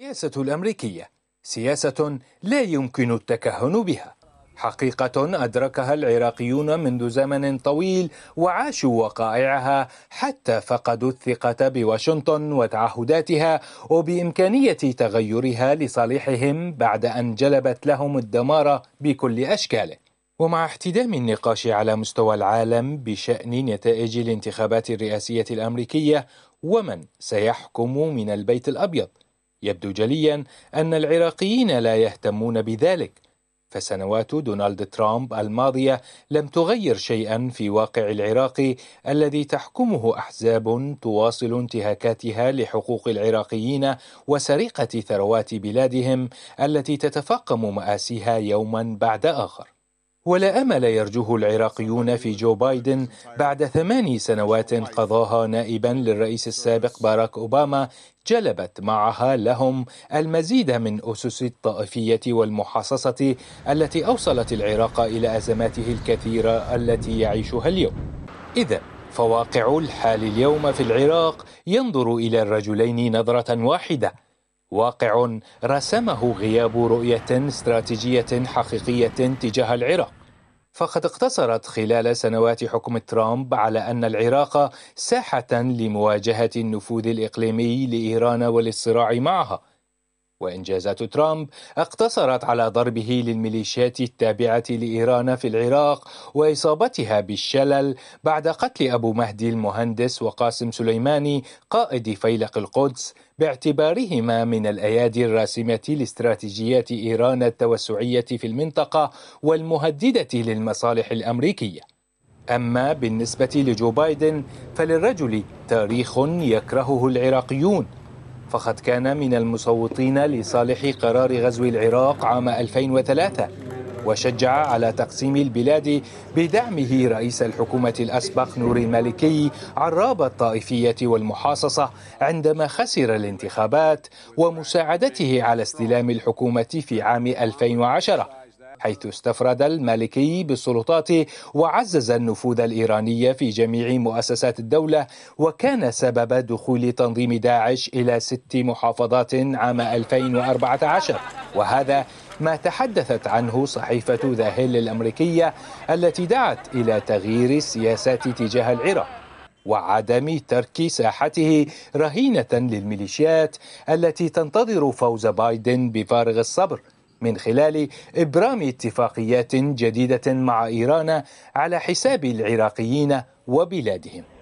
السياسة الأمريكية سياسة لا يمكن التكهن بها حقيقة أدركها العراقيون منذ زمن طويل وعاشوا وقائعها حتى فقدوا الثقة بواشنطن وتعهداتها وبإمكانية تغيرها لصالحهم بعد أن جلبت لهم الدمار بكل أشكاله. ومع احتدام النقاش على مستوى العالم بشأن نتائج الانتخابات الرئاسية الأمريكية ومن سيحكم من البيت الأبيض، يبدو جليا أن العراقيين لا يهتمون بذلك فسنوات دونالد ترامب الماضية لم تغير شيئا في واقع العراق الذي تحكمه أحزاب تواصل انتهاكاتها لحقوق العراقيين وسرقة ثروات بلادهم التي تتفاقم مآسيها يوما بعد آخر ولا امل يرجوه العراقيون في جو بايدن بعد ثماني سنوات قضاها نائبا للرئيس السابق باراك اوباما جلبت معها لهم المزيد من اسس الطائفيه والمحاصصه التي اوصلت العراق الى ازماته الكثيره التي يعيشها اليوم. اذا فواقع الحال اليوم في العراق ينظر الى الرجلين نظره واحده واقع رسمه غياب رؤيه استراتيجيه حقيقيه تجاه العراق فقد اقتصرت خلال سنوات حكم ترامب على ان العراق ساحه لمواجهه النفوذ الاقليمي لايران وللصراع معها وإنجازات ترامب اقتصرت على ضربه للميليشيات التابعة لإيران في العراق وإصابتها بالشلل بعد قتل أبو مهدي المهندس وقاسم سليماني قائد فيلق القدس باعتبارهما من الايادي الراسمه لاستراتيجيات ايران التوسعيه في المنطقه والمهدده للمصالح الامريكيه اما بالنسبه لجو بايدن فللرجل تاريخ يكرهه العراقيون فقد كان من المصوتين لصالح قرار غزو العراق عام 2003 وشجع على تقسيم البلاد بدعمه رئيس الحكومة الأسبق نور المالكي عراب الطائفية والمحاصصة عندما خسر الانتخابات ومساعدته على استلام الحكومة في عام 2010 حيث استفرد المالكي بالسلطات وعزز النفوذ الايراني في جميع مؤسسات الدوله وكان سبب دخول تنظيم داعش الى ست محافظات عام 2014 وهذا ما تحدثت عنه صحيفة ذا هيل الأمريكية التي دعت إلى تغيير السياسات تجاه العراق وعدم ترك ساحته رهينة للميليشيات التي تنتظر فوز بايدن بفارغ الصبر من خلال إبرام اتفاقيات جديدة مع إيران على حساب العراقيين وبلادهم